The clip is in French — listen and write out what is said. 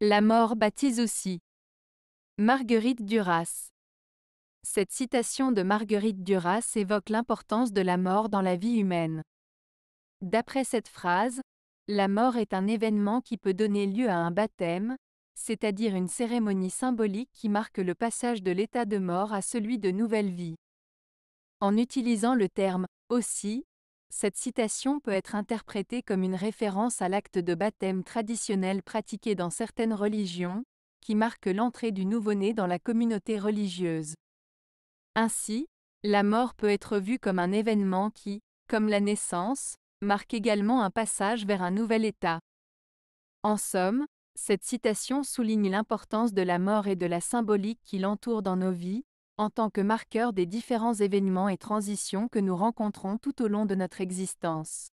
La mort baptise aussi. Marguerite Duras. Cette citation de Marguerite Duras évoque l'importance de la mort dans la vie humaine. D'après cette phrase, la mort est un événement qui peut donner lieu à un baptême, c'est-à-dire une cérémonie symbolique qui marque le passage de l'état de mort à celui de nouvelle vie. En utilisant le terme aussi, cette citation peut être interprétée comme une référence à l'acte de baptême traditionnel pratiqué dans certaines religions, qui marque l'entrée du nouveau-né dans la communauté religieuse. Ainsi, la mort peut être vue comme un événement qui, comme la naissance, marque également un passage vers un nouvel état. En somme, cette citation souligne l'importance de la mort et de la symbolique qui l'entoure dans nos vies, en tant que marqueur des différents événements et transitions que nous rencontrons tout au long de notre existence.